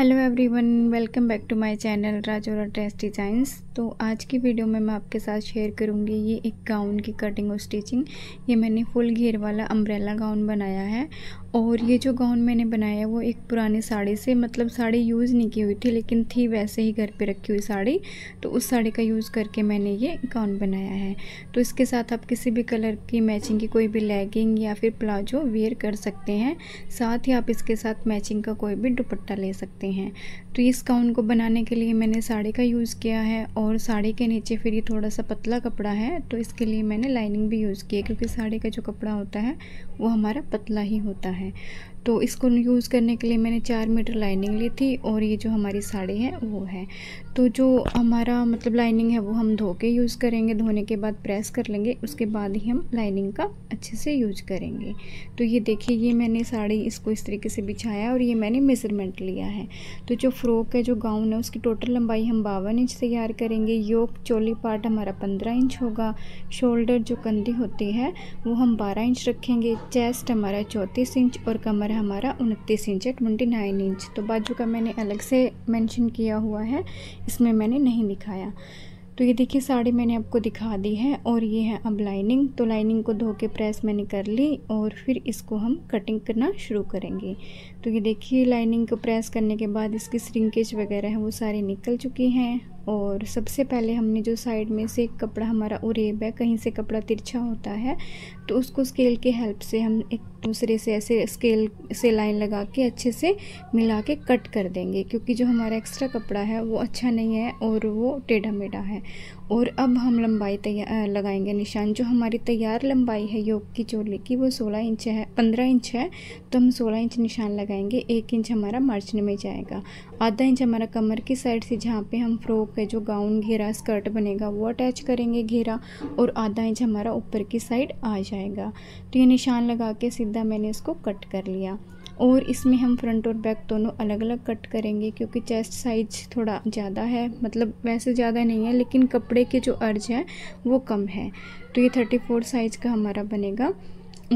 hello everyone welcome back to my channel Rajora dress designs तो आज की वीडियो में मैं आपके साथ शेयर करूंगी ये एक गाउन की कटिंग और स्टिचिंग ये मैंने फुल घेर वाला अम्ब्रेला गाउन बनाया है और ये जो गाउन मैंने बनाया है वो एक पुरानी साड़ी से मतलब साड़ी यूज़ नहीं की हुई थी लेकिन थी वैसे ही घर पर रखी हुई साड़ी तो उस साड़ी का यूज़ करके मैंने ये गाउन बनाया है तो इसके साथ आप किसी भी कलर की मैचिंग की कोई भी लेगिंग या फिर प्लाजो वेयर कर सकते हैं साथ ही आप इसके साथ मैचिंग का कोई भी दुपट्टा ले सकते हैं हैं तो इस गाउन को बनाने के लिए मैंने साड़ी का यूज़ किया है और साड़ी के नीचे फिर ये थोड़ा सा पतला कपड़ा है तो इसके लिए मैंने लाइनिंग भी यूज़ की है क्योंकि साड़ी का जो कपड़ा होता है वो हमारा पतला ही होता है तो इसको यूज़ करने के लिए मैंने चार मीटर लाइनिंग ली थी और ये जो हमारी साड़ी है वो है तो जो हमारा मतलब लाइनिंग है वो हम धो के यूज़ करेंगे धोने के बाद प्रेस कर लेंगे उसके बाद ही हम लाइनिंग का अच्छे से यूज करेंगे तो ये देखिए ये मैंने साड़ी इसको इस तरीके से बिछाया और ये मैंने मेज़रमेंट लिया है तो जो फ्रॉक है जो गाउन है उसकी टोटल लंबाई हम बावन इंच तैयार करेंगे योग चोली पार्ट हमारा पंद्रह इंच होगा शोल्डर जो कंधी होती है वो हम बारह इंच रखेंगे चेस्ट हमारा चौंतीस इंच और कमर हमारा उनतीस इंच है ट्वेंटी इंच तो बाजू का मैंने अलग से मैंशन किया हुआ है इसमें मैंने नहीं दिखाया तो ये देखिए साड़ी मैंने आपको दिखा दी है और ये है अब लाइनिंग तो लाइनिंग को धो के प्रेस मैंने कर ली और फिर इसको हम कटिंग करना शुरू करेंगे तो ये देखिए लाइनिंग को प्रेस करने के बाद इसकी स्रिंकेज वगैरह है वो सारी निकल चुकी हैं और सबसे पहले हमने जो साइड में से कपड़ा हमारा उरेब है कहीं से कपड़ा तिरछा होता है तो उसको स्केल के हेल्प से हम एक दूसरे से ऐसे स्केल से लाइन लगा के अच्छे से मिला के कट कर देंगे क्योंकि जो हमारा एक्स्ट्रा कपड़ा है वो अच्छा नहीं है और वो टेढ़ा मेढ़ा है और अब हम लंबाई लगाएंगे निशान जो हमारी तैयार लंबाई है योग की चोली की वो 16 इंच है 15 इंच है तो हम 16 इंच निशान लगाएंगे एक इंच हमारा मार्जिन में जाएगा आधा इंच हमारा कमर की साइड से जहाँ पे हम फ्रॉक है जो गाउन घेरा स्कर्ट बनेगा वो अटैच करेंगे घेरा और आधा इंच हमारा ऊपर की साइड आ जाएगा तो ये निशान लगा के सीधा मैंने इसको कट कर लिया और इसमें हम फ्रंट और बैक दोनों अलग अलग कट करेंगे क्योंकि चेस्ट साइज थोड़ा ज़्यादा है मतलब वैसे ज़्यादा नहीं है लेकिन कपड़े के जो अर्ज है वो कम है तो ये थर्टी फोर साइज़ का हमारा बनेगा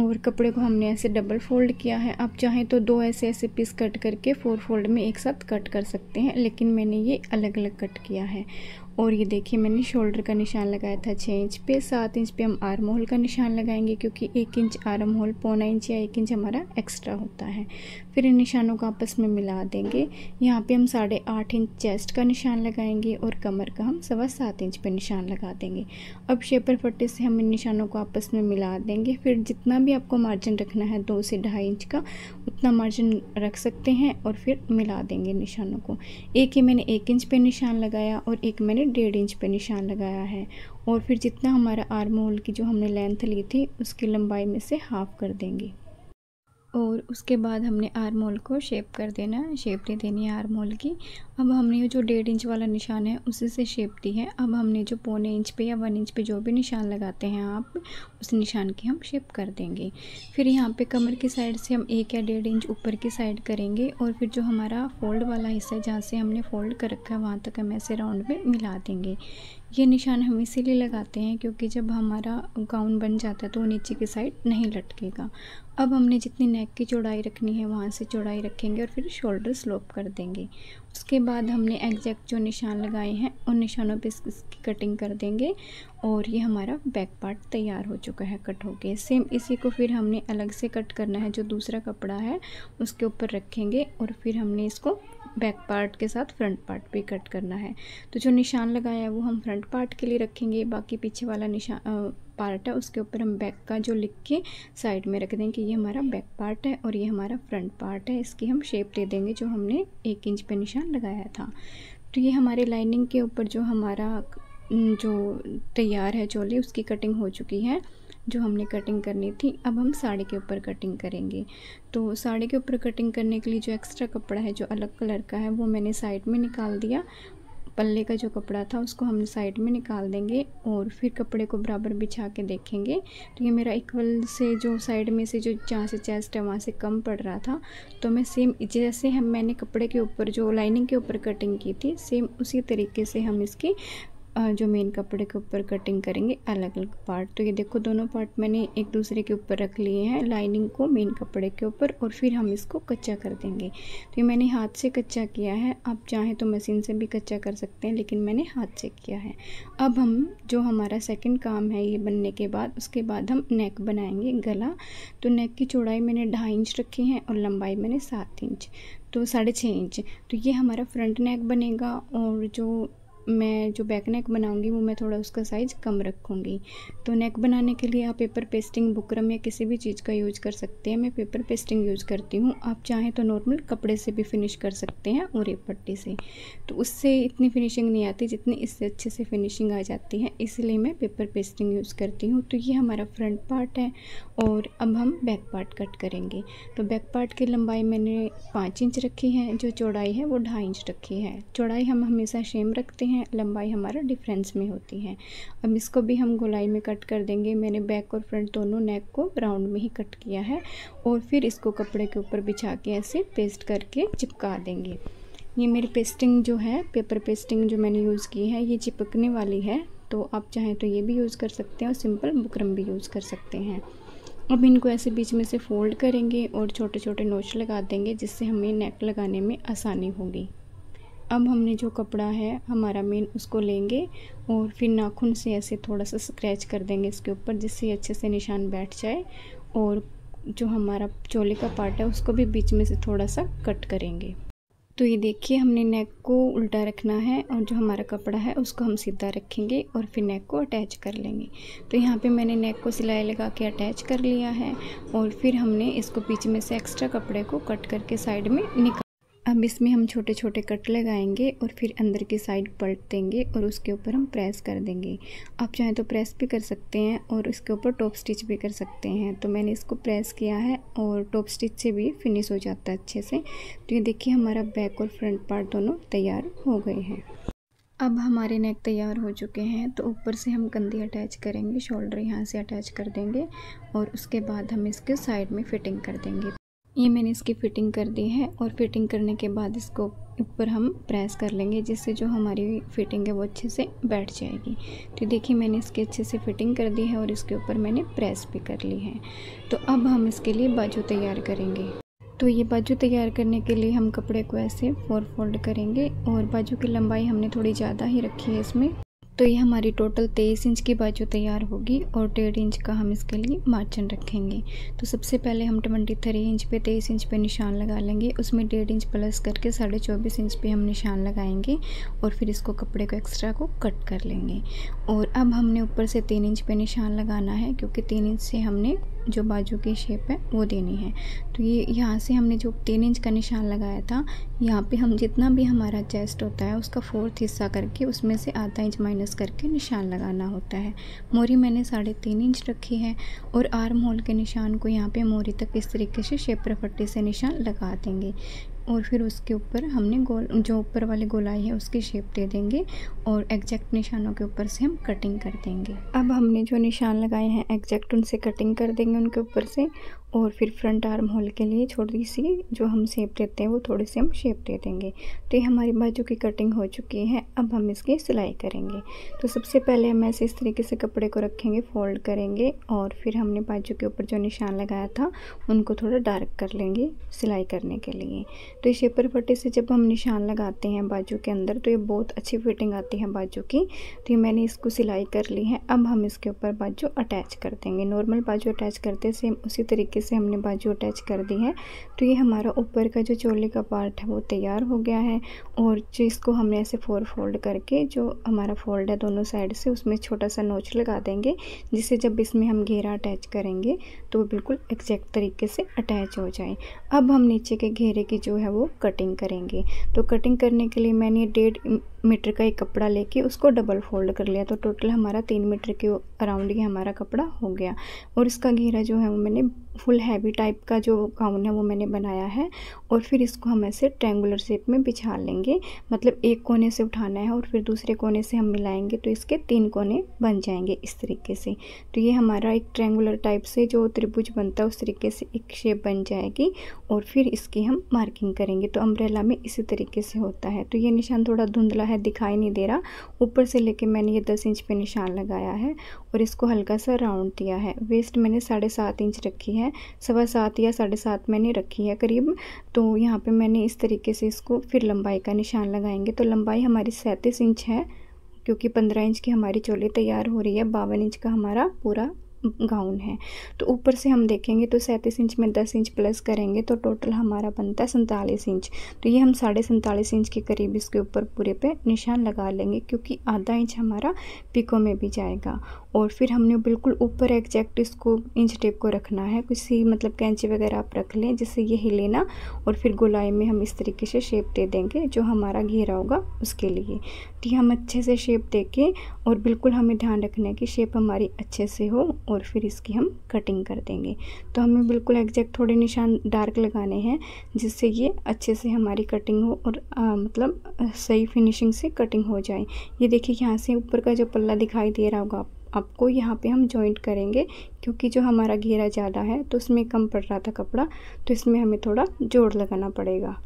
और कपड़े को हमने ऐसे डबल फोल्ड किया है आप चाहें तो दो ऐसे ऐसे पीस कट करके फोर फोल्ड में एक साथ कट कर सकते हैं लेकिन मैंने ये अलग अलग कट किया है और ये देखिए मैंने शोल्डर का निशान लगाया था छः इंच पे सात इंच पे हम आर्म होल का निशान लगाएंगे क्योंकि एक इंच आर्म होल पौना इंच या एक इंच हमारा एक्स्ट्रा होता है फिर इन निशानों को आपस में मिला देंगे यहाँ पे हम साढ़े आठ इंच चेस्ट का निशान लगाएंगे और कमर का हम सवा सात इंच पे निशान लगा देंगे अब शेपर फट्टे से हम इन निशानों को आपस में मिला देंगे फिर जितना भी आपको मार्जिन रखना है दो से ढाई इंच का उतना मार्जिन रख सकते हैं और फिर मिला देंगे निशानों को एक ही मैंने एक इंच पर निशान लगाया और एक मैंने डेढ़ इंच पर निशान लगाया है और फिर जितना हमारा आर्म होल की जो हमने लेंथ ली थी उसकी लंबाई में से हाफ़ कर देंगे और उसके बाद हमने आर्म होल को शेप कर देना है शेप दे देनी है आर्म होल की अब हमने जो डेढ़ इंच वाला निशान है उसी से शेप दी है अब हमने जो पौने इंच पे या वन इंच पे जो भी निशान लगाते हैं आप उस निशान की हम शेप कर देंगे फिर यहाँ पे कमर की साइड से हम एक या डेढ़ इंच ऊपर की साइड करेंगे और फिर जो हमारा फोल्ड वाला हिस्सा है जहाँ से हमने फोल्ड कर रखा है वहाँ तक हम ऐसे राउंड में मिला देंगे ये निशान हम इसीलिए लगाते हैं क्योंकि जब हमारा गाउन बन जाता है तो वो नीचे की साइड नहीं लटकेगा अब हमने जितनी नेक की चौड़ाई रखनी है वहाँ से चौड़ाई रखेंगे और फिर शोल्डर स्लोप कर देंगे उसके बाद हमने एग्जैक्ट जो निशान लगाए हैं उन निशानों पे इसकी कटिंग कर देंगे और ये हमारा बैक पार्ट तैयार हो चुका है कट होके सेम इसी को फिर हमने अलग से कट करना है जो दूसरा कपड़ा है उसके ऊपर रखेंगे और फिर हमने इसको बैक पार्ट के साथ फ्रंट पार्ट भी कट करना है तो जो निशान लगाया है वो हम फ्रंट पार्ट के लिए रखेंगे बाकी पीछे वाला निशान पार्ट है उसके ऊपर हम बैक का जो लिख के साइड में रख देंगे कि ये हमारा बैक पार्ट है और ये हमारा फ्रंट पार्ट है इसकी हम शेप दे देंगे जो हमने एक इंच पर निशान लगाया था तो ये हमारे लाइनिंग के ऊपर जो हमारा जो तैयार है चोली उसकी कटिंग हो चुकी है जो हमने कटिंग करनी थी अब हम साड़ी के ऊपर कटिंग करेंगे तो साड़ी के ऊपर कटिंग करने के लिए जो एक्स्ट्रा कपड़ा है जो अलग कलर का है वो मैंने साइड में निकाल दिया पल्ले का जो कपड़ा था उसको हम साइड में निकाल देंगे और फिर कपड़े को बराबर बिछा के देखेंगे तो ये मेरा इक्वल से जो साइड में से जो जहाँ से चेस्ट है वहाँ से कम पड़ रहा था तो मैं सेम जैसे हम मैंने कपड़े के ऊपर जो लाइनिंग के ऊपर कटिंग की थी सेम उसी तरीके से हम इसकी जो मेन कपड़े के ऊपर कटिंग करेंगे अलग अलग पार्ट तो ये देखो दोनों पार्ट मैंने एक दूसरे के ऊपर रख लिए हैं लाइनिंग को मेन कपड़े के ऊपर और फिर हम इसको कच्चा कर देंगे तो ये मैंने हाथ से कच्चा किया है आप चाहें तो मशीन से भी कच्चा कर सकते हैं लेकिन मैंने हाथ से किया है अब हम जो हमारा सेकेंड काम है ये बनने के बाद उसके बाद हम नेक बनाएंगे गला तो नेक की चौड़ाई मैंने ढाई इंच रखी है और लंबाई मैंने सात इंच तो साढ़े छः इंच तो ये हमारा फ्रंट नेक बनेगा और जो मैं जो बैक नेक बनाऊंगी वो मैं थोड़ा उसका साइज़ कम रखूँगी तो नेक बनाने के लिए आप पेपर पेस्टिंग बुकरम या किसी भी चीज़ का यूज कर सकते हैं मैं पेपर पेस्टिंग यूज़ करती हूँ आप चाहें तो नॉर्मल कपड़े से भी फिनिश कर सकते हैं और पट्टी से तो उससे इतनी फिनिशिंग नहीं आती जितनी इससे अच्छे से फिनिशिंग आ जाती है इसलिए मैं पेपर पेस्टिंग यूज़ करती हूँ तो ये हमारा फ्रंट पार्ट है और अब हम बैक पार्ट कट करेंगे तो बैक पार्ट की लंबाई मैंने पाँच इंच रखी है जो चौड़ाई है वो ढाई इंच रखी है चौड़ाई हम हमेशा सेम रखते हैं हैं लंबाई हमारा डिफरेंस में होती है अब इसको भी हम गोलाई में कट कर देंगे मैंने बैक और फ्रंट दोनों नेक को राउंड में ही कट किया है और फिर इसको कपड़े के ऊपर बिछा के ऐसे पेस्ट करके चिपका देंगे ये मेरी पेस्टिंग जो है पेपर पेस्टिंग जो मैंने यूज़ की है ये चिपकने वाली है तो आप चाहें तो ये भी यूज़ कर सकते हैं और सिंपल बुकरम भी यूज़ कर सकते हैं अब इनको ऐसे बीच में से फोल्ड करेंगे और छोटे छोटे नोच लगा देंगे जिससे हमें नेक लगाने में आसानी होगी अब हमने जो कपड़ा है हमारा मेन उसको लेंगे और फिर नाखून से ऐसे थोड़ा सा स्क्रैच कर देंगे इसके ऊपर जिससे अच्छे से निशान बैठ जाए और जो हमारा चोले का पार्ट है उसको भी बीच में से थोड़ा सा कट करेंगे तो ये देखिए हमने नेक को उल्टा रखना है और जो हमारा कपड़ा है उसको हम सीधा रखेंगे और फिर नेक को अटैच कर लेंगे तो यहाँ पे मैंने नेक को सिलाई लगा के अटैच कर लिया है और फिर हमने इसको बीच में से एक्स्ट्रा कपड़े को कट करके साइड में निकाल अब इसमें हम छोटे छोटे कट लगाएंगे और फिर अंदर की साइड पलट देंगे और उसके ऊपर हम प्रेस कर देंगे आप चाहें तो प्रेस भी कर सकते हैं और इसके ऊपर टॉप स्टिच भी कर सकते हैं तो मैंने इसको प्रेस किया है और टॉप स्टिच से भी फिनिश हो जाता है अच्छे से तो ये देखिए हमारा बैक और फ्रंट पार्ट दोनों तैयार हो गए हैं अब हमारे नेक तैयार हो चुके हैं तो ऊपर से हम कंधे अटैच करेंगे शोल्डर यहाँ से अटैच कर देंगे और उसके बाद हम इसके साइड में फिटिंग कर देंगे ये मैंने इसकी फ़िटिंग कर दी है और फिटिंग करने के बाद इसको ऊपर हम प्रेस कर लेंगे जिससे जो हमारी फ़िटिंग है वो अच्छे से बैठ जाएगी तो देखिए मैंने इसकी अच्छे से फ़िटिंग कर दी है और इसके ऊपर मैंने प्रेस भी कर ली है तो अब हम इसके लिए बाजू तैयार करेंगे तो ये बाजू तैयार करने के लिए हम कपड़े को ऐसे फोर फोल्ड करेंगे और बाजू की लंबाई हमने थोड़ी ज़्यादा ही रखी है इसमें तो ये हमारी टोटल तेईस इंच की बाजू तैयार होगी और डेढ़ इंच का हम इसके लिए मार्जिन रखेंगे तो सबसे पहले हम ट्वेंटी थ्री इंच पे तेईस इंच पे निशान लगा लेंगे उसमें डेढ़ इंच प्लस करके साढ़े चौबीस इंच पे हम निशान लगाएंगे और फिर इसको कपड़े को एक्स्ट्रा को कट कर लेंगे और अब हमने ऊपर से तीन इंच पर निशान लगाना है क्योंकि तीन इंच से हमने जो बाजू की शेप है वो देनी है तो ये यहाँ से हमने जो तीन इंच का निशान लगाया था यहाँ पे हम जितना भी हमारा चेस्ट होता है उसका फोर्थ हिस्सा करके उसमें से आधा इंच माइनस करके निशान लगाना होता है मोरी मैंने साढ़े तीन इंच रखी है और आर्म होल के निशान को यहाँ पे मोरी तक इस तरीके से शेप फट्टी से निशान लगा देंगे और फिर उसके ऊपर हमने गोल जो ऊपर वाले गोलाई है उसकी शेप दे देंगे और एग्जैक्ट निशानों के ऊपर से हम कटिंग कर देंगे अब हमने जो निशान लगाए हैं एग्जैक्ट उनसे कटिंग कर देंगे उनके ऊपर से और फिर फ्रंट आर्म होल के लिए छोटी सी जो हम शेप देते हैं वो थोड़ी सी हम शेप दे देंगे तो ये हमारी बाजू की कटिंग हो चुकी है अब हम इसकी सिलाई करेंगे तो सबसे पहले हम ऐसे इस तरीके से कपड़े को रखेंगे फोल्ड करेंगे और फिर हमने बाजू के ऊपर जो निशान लगाया था उनको थोड़ा डार्क कर लेंगे सिलाई करने के लिए तो ये शेपर पट्टी से जब हम निशान लगाते हैं बाजू के अंदर तो ये बहुत अच्छी फिटिंग आती है बाजू की तो ये मैंने इसको सिलाई कर ली है अब हम इसके ऊपर बाजू अटैच कर देंगे नॉर्मल बाजू अटैच करते सेम उसी तरीके से हमने बाजू अटैच कर दी है तो ये हमारा ऊपर का जो चोले का पार्ट है वो तैयार हो गया है और जिसको हमने ऐसे फोर फोल्ड करके जो हमारा फोल्ड है दोनों साइड से उसमें छोटा सा नोच लगा देंगे जिससे जब इसमें हम घेरा अटैच करेंगे तो वो बिल्कुल एग्जैक्ट तरीके से अटैच हो जाए अब हम नीचे के घेरे की जो है वो कटिंग करेंगे तो कटिंग करने के लिए मैंने डेढ़ मीटर का एक कपड़ा लेके उसको डबल फोल्ड कर लिया तो टोटल हमारा तीन मीटर के अराउंड ही हमारा कपड़ा हो गया और इसका घेरा जो है वो मैंने फुल हैवी टाइप का जो गाउन है वो मैंने बनाया है और फिर इसको हम ऐसे ट्रेंगुलर शेप में बिछा लेंगे मतलब एक कोने से उठाना है और फिर दूसरे कोने से हम मिलाएंगे तो इसके तीन कोने बन जाएंगे इस तरीके से तो ये हमारा एक ट्रैंगुलर टाइप से जो त्रिभुज बनता है उस तरीके से एक शेप बन जाएगी और फिर इसकी हम मार्किंग करेंगे तो अम्ब्रेला में इसी तरीके से होता है तो ये निशान थोड़ा धुंधला है दिखाई नहीं दे रहा ऊपर से लेके मैंने ये दस इंच पर निशान लगाया है और इसको हल्का सा राउंड दिया है वेस्ट मैंने साढ़े सात इंच रखी है है सवा सात या साढ़े सात मैंने रखी है करीब तो यहाँ पे मैंने इस तरीके से इसको फिर लंबाई का निशान लगाएंगे तो लंबाई हमारी सैंतीस इंच है क्योंकि पंद्रह इंच की हमारी चोली तैयार हो रही है बावन इंच का हमारा पूरा गाउन है तो ऊपर से हम देखेंगे तो सैंतीस इंच में दस इंच प्लस करेंगे तो टोटल हमारा बनता है सैंतालीस इंच तो ये हम साढ़े सैंतालीस इंच के करीब इसके ऊपर पूरे पे निशान लगा लेंगे क्योंकि आधा इंच हमारा पिको में भी जाएगा और फिर हमने बिल्कुल ऊपर एग्जैक्ट इसको इंच टेप को रखना है किसी मतलब कैंची वगैरह आप रख लें जिससे ये हिले ना और फिर गोलाई में हम इस तरीके से शेप दे देंगे जो हमारा घेरा होगा उसके लिए तो हम अच्छे से शेप दे के और बिल्कुल हमें ध्यान रखना है कि शेप हमारी अच्छे से हो और फिर इसकी हम कटिंग कर देंगे तो हमें बिल्कुल एग्जैक्ट थोड़े निशान डार्क लगाने हैं जिससे ये अच्छे से हमारी कटिंग हो और आ, मतलब सही फिनिशिंग से कटिंग हो जाए ये देखिए यहाँ से ऊपर का जो पल्ला दिखाई दे रहा होगा आप आपको यहाँ पे हम जॉइंट करेंगे क्योंकि जो हमारा घेरा ज़्यादा है तो उसमें कम पड़ रहा था कपड़ा तो इसमें हमें थोड़ा जोड़ लगाना पड़ेगा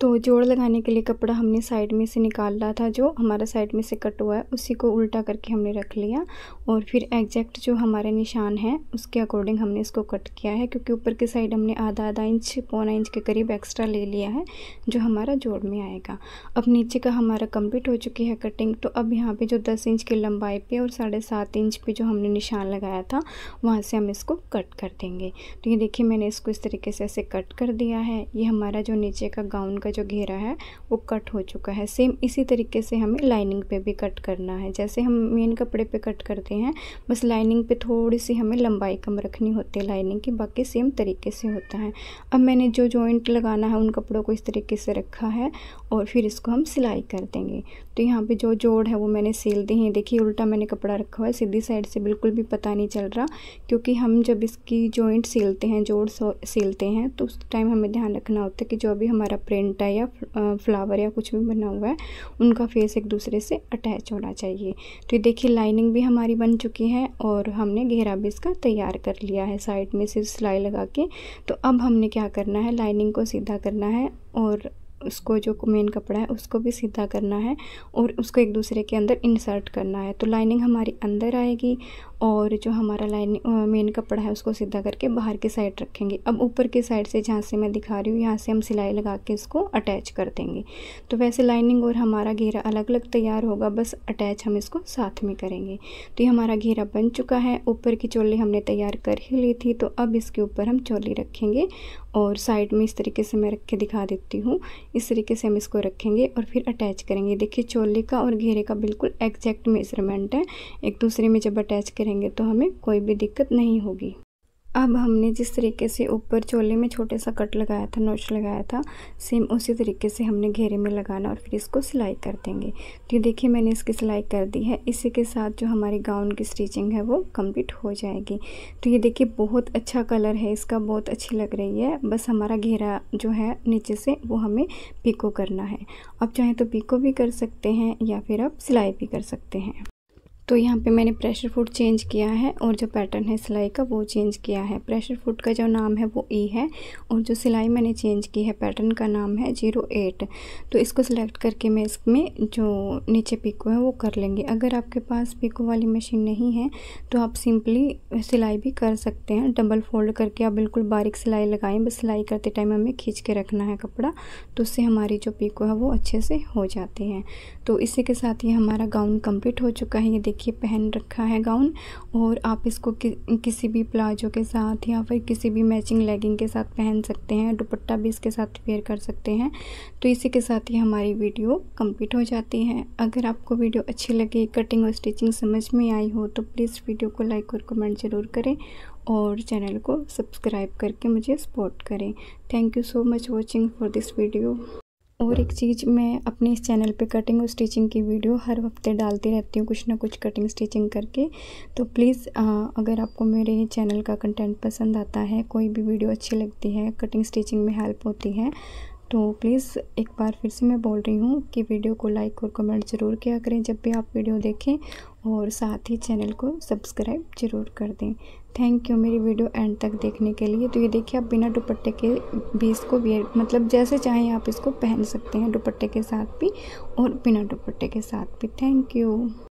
तो जोड़ लगाने के लिए कपड़ा हमने साइड में से निकाल रहा था जो हमारा साइड में से कट हुआ है उसी को उल्टा करके हमने रख लिया और फिर एग्जैक्ट जो हमारे निशान हैं उसके अकॉर्डिंग हमने इसको कट किया है क्योंकि ऊपर की साइड हमने आधा आधा इंच पौना इंच के करीब एक्स्ट्रा ले लिया है जो हमारा जोड़ में आएगा अब नीचे का हमारा कम्प्लीट हो चुकी है कटिंग तो अब यहाँ पर जो दस इंच की लंबाई पर और साढ़े सात इंच पर जो हमने निशान लगाया था वहाँ से हम इसको कट कर देंगे तो ये देखिए मैंने इसको इस तरीके से ऐसे कट कर दिया है ये हमारा जो नीचे का गाउन का का जो घेरा है वो कट हो चुका है सेम इसी तरीके से हमें लाइनिंग पे भी कट करना है जैसे हम मेन कपड़े पे कट करते हैं बस लाइनिंग पे थोड़ी सी हमें लंबाई कम रखनी होती है लाइनिंग की बाकी सेम तरीके से होता है अब मैंने जो जॉइंट लगाना है उन कपड़ों को इस तरीके से रखा है और फिर इसको हम सिलाई कर देंगे तो यहाँ पे जो जोड़ है वो मैंने सील दी है देखिए उल्टा मैंने कपड़ा रखा हुआ है सीधी साइड से बिल्कुल भी पता नहीं चल रहा क्योंकि हम जब इसकी जॉइंट सीलते हैं जोड़ सीलते हैं तो उस टाइम हमें ध्यान रखना होता है कि जो भी हमारा प्रिंट है या फ्लावर या कुछ भी बना हुआ है उनका फेस एक दूसरे से अटैच होना चाहिए तो ये देखिए लाइनिंग भी हमारी बन चुकी है और हमने घेरा भी इसका तैयार कर लिया है साइड में सिर्फ सिलाई लगा के तो अब हमने क्या करना है लाइनिंग को सीधा करना है और उसको जो मेन कपड़ा है उसको भी सीधा करना है और उसको एक दूसरे के अंदर इंसर्ट करना है तो लाइनिंग हमारी अंदर आएगी और जो हमारा लाइन मेन कपड़ा है उसको सीधा करके बाहर की साइड रखेंगे अब ऊपर की साइड से जहाँ से मैं दिखा रही हूँ यहाँ से हम सिलाई लगा के इसको अटैच कर देंगे तो वैसे लाइनिंग और हमारा घेरा अलग अलग तैयार होगा बस अटैच हम इसको साथ में करेंगे तो ये हमारा घेरा बन चुका है ऊपर की चोली हमने तैयार कर ही ली थी तो अब इसके ऊपर हम चोली रखेंगे और साइड में इस तरीके से मैं रख के दिखा देती हूँ इस तरीके से हम इसको रखेंगे और फिर अटैच करेंगे देखिए चोली का और घेरे का बिल्कुल एग्जैक्ट मेजरमेंट है एक दूसरे में जब अटैच करें रहेंगे तो हमें कोई भी दिक्कत नहीं होगी अब हमने जिस तरीके से ऊपर चोले में छोटे सा कट लगाया था नोच लगाया था सेम उसी तरीके से हमने घेरे में लगाना और फिर इसको सिलाई कर देंगे तो ये देखिए मैंने इसकी सिलाई कर दी है इसी के साथ जो हमारी गाउन की स्टिचिंग है वो कंप्लीट हो जाएगी तो ये देखिए बहुत अच्छा कलर है इसका बहुत अच्छी लग रही है बस हमारा घेरा जो है नीचे से वो हमें पीको करना है आप चाहें तो पीको भी कर सकते हैं या फिर आप सिलाई भी कर सकते हैं तो यहाँ पे मैंने प्रेशर फूड चेंज किया है और जो पैटर्न है सिलाई का वो चेंज किया है प्रेशर फूड का जो नाम है वो ई e है और जो सिलाई मैंने चेंज की है पैटर्न का नाम है जीरो एट तो इसको सिलेक्ट करके मैं इसमें जो नीचे पिको है वो कर लेंगे अगर आपके पास पिको वाली मशीन नहीं है तो आप सिंपली सिलाई भी कर सकते हैं डबल फोल्ड करके आप बिल्कुल बारीक सिलाई लगाएँ बस सिलाई करते टाइम हमें खींच के रखना है कपड़ा तो उससे हमारी जो पिको है वो अच्छे से हो जाती है तो इसी के साथ ये हमारा गाउन कंप्लीट हो चुका है ये देख देखिए पहन रखा है गाउन और आप इसको कि, किसी भी प्लाजो के साथ या फिर किसी भी मैचिंग लेगिंग के साथ पहन सकते हैं दुपट्टा भी इसके साथ वेयर कर सकते हैं तो इसी के साथ ही हमारी वीडियो कंप्लीट हो जाती है अगर आपको वीडियो अच्छी लगी कटिंग और स्टिचिंग समझ में आई हो तो प्लीज़ वीडियो को लाइक और कमेंट ज़रूर करें और चैनल को सब्सक्राइब करके मुझे सपोर्ट करें thank you so much watching for this video और एक चीज़ मैं अपने इस चैनल पे कटिंग और स्टिचिंग की वीडियो हर हफ्ते डालती रहती हूँ कुछ ना कुछ कटिंग स्टिचिंग करके तो प्लीज़ अगर आपको मेरे चैनल का कंटेंट पसंद आता है कोई भी वीडियो अच्छी लगती है कटिंग स्टिचिंग में हेल्प होती है तो प्लीज़ एक बार फिर से मैं बोल रही हूँ कि वीडियो को लाइक और कमेंट ज़रूर किया करें जब भी आप वीडियो देखें और साथ ही चैनल को सब्सक्राइब ज़रूर कर दें थैंक यू मेरी वीडियो एंड तक देखने के लिए तो ये देखिए आप बिना दुपट्टे के भी इसको वेयर मतलब जैसे चाहें आप इसको पहन सकते हैं दुपट्टे के साथ भी और बिना दुपट्टे के साथ भी थैंक यू